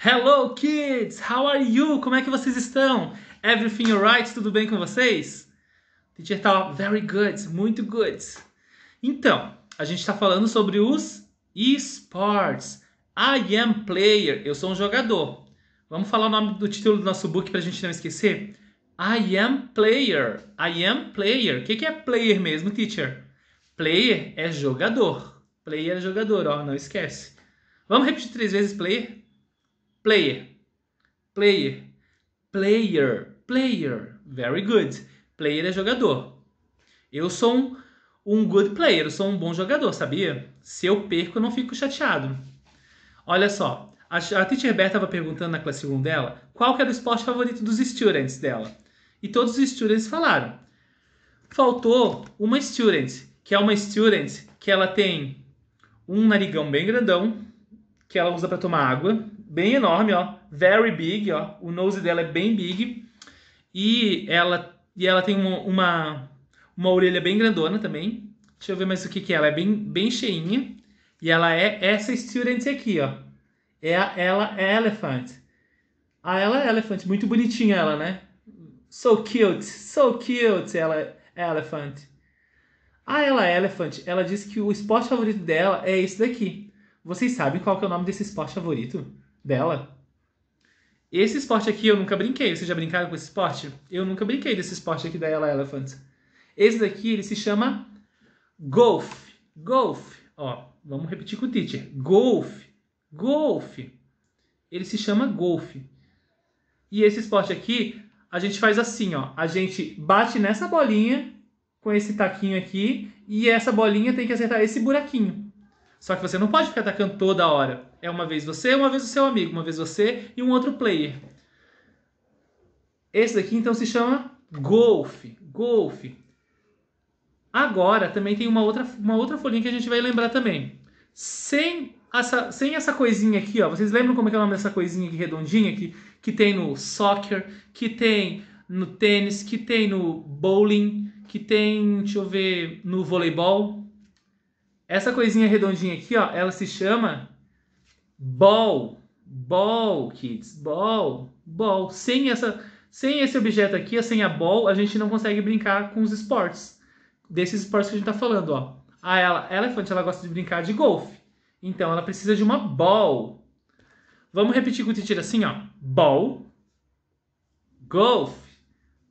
Hello kids, how are you? Como é que vocês estão? Everything alright? Tudo bem com vocês? teacher tá very good, muito good. Então, a gente está falando sobre os esports. I am player, eu sou um jogador. Vamos falar o nome do título do nosso book para a gente não esquecer? I am player. I am player. O que, que é player mesmo, teacher? Player é jogador. Player é jogador, ó, não esquece. Vamos repetir três vezes player? Player. Player. Player. Player. Very good. Player é jogador. Eu sou um, um good player, eu sou um bom jogador, sabia? Se eu perco, eu não fico chateado. Olha só, a, a teacher Beth estava perguntando na classe 1 dela qual era o esporte favorito dos students dela. E todos os students falaram. Faltou uma student, que é uma student que ela tem um narigão bem grandão, que ela usa para tomar água, bem enorme, ó. Very big, ó. O nose dela é bem big. E ela, e ela tem uma, uma, uma orelha bem grandona também. Deixa eu ver mais o que, que é. Ela é bem, bem cheinha. E ela é essa student aqui, ó. É a ela Elephant. É a ah, ela é Elephant. Muito bonitinha ela, né? So cute, so cute, ela Elephant. É a ah, ela Elephant, ela disse que o esporte favorito dela é esse daqui. Vocês sabem qual é o nome desse esporte favorito? dela. Esse esporte aqui eu nunca brinquei. Vocês já brincaram com esse esporte? Eu nunca brinquei desse esporte aqui da Ella Elephant. Esse daqui, ele se chama golf. Golf. Ó, vamos repetir com o teacher. Golf. Golf. Ele se chama golf. E esse esporte aqui, a gente faz assim, ó. A gente bate nessa bolinha com esse taquinho aqui e essa bolinha tem que acertar esse buraquinho. Só que você não pode ficar atacando toda hora. É uma vez você, uma vez o seu amigo, uma vez você e um outro player. Esse daqui então se chama golfe. Golfe. Agora também tem uma outra, uma outra folhinha que a gente vai lembrar também. Sem essa, sem essa coisinha aqui, ó. Vocês lembram como é que é o nome dessa coisinha aqui redondinha que, que tem no soccer, que tem no tênis, que tem no bowling, que tem, deixa eu ver, no voleibol. Essa coisinha redondinha aqui, ó, ela se chama ball. Ball, kids. Ball. Ball. Sem, essa, sem esse objeto aqui, sem a ball, a gente não consegue brincar com os esportes. Desses esportes que a gente está falando, ó. A ah, ela, elefante, é ela gosta de brincar de golfe. Então, ela precisa de uma ball. Vamos repetir com o Titi assim, ó. Ball. Golf.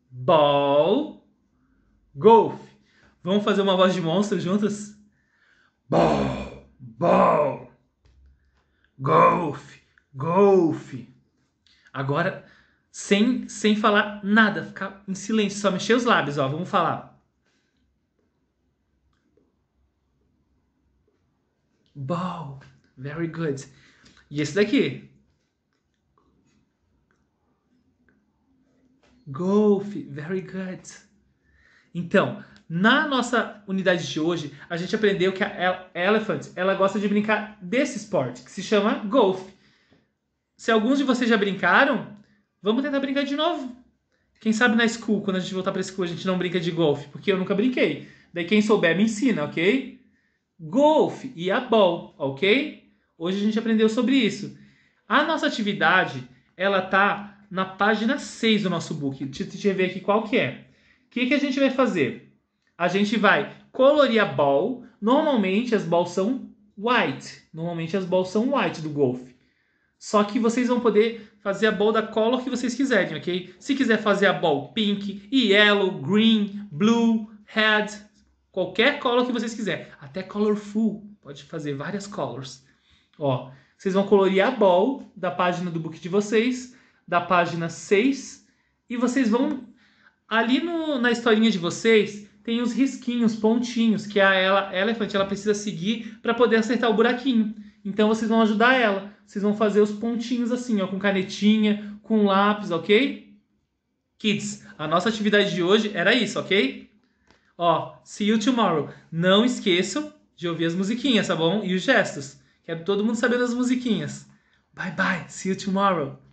Ball. Golf. Vamos fazer uma voz de monstro juntas? ball, ball, golf, golf. Agora, sem, sem falar nada, ficar em silêncio, só mexer os lábios, ó, vamos falar. Ball, very good. E esse daqui? Golf, very good. Então, na nossa unidade de hoje, a gente aprendeu que a Elephant ela gosta de brincar desse esporte, que se chama golfe. Se alguns de vocês já brincaram, vamos tentar brincar de novo. Quem sabe na school, quando a gente voltar para a school, a gente não brinca de golfe, porque eu nunca brinquei. Daí quem souber me ensina, ok? Golfe e a ball, ok? Hoje a gente aprendeu sobre isso. A nossa atividade, ela tá na página 6 do nosso book. Deixa eu ver aqui qual que é. O que, que a gente vai fazer? A gente vai colorir a ball. Normalmente as balls são white. Normalmente as balls são white do golfe. Só que vocês vão poder fazer a ball da color que vocês quiserem, ok? Se quiser fazer a ball pink, yellow, green, blue, red, qualquer color que vocês quiserem, até colorful, pode fazer várias colors. Ó, vocês vão colorir a ball da página do book de vocês, da página 6, e vocês vão Ali no, na historinha de vocês, tem os risquinhos, pontinhos, que a ela, a elefante ela precisa seguir para poder acertar o buraquinho. Então vocês vão ajudar ela. Vocês vão fazer os pontinhos assim, ó, com canetinha, com lápis, ok? Kids, a nossa atividade de hoje era isso, ok? Ó, see you tomorrow. Não esqueçam de ouvir as musiquinhas, tá bom? E os gestos. Quero todo mundo sabendo as musiquinhas. Bye bye, see you tomorrow.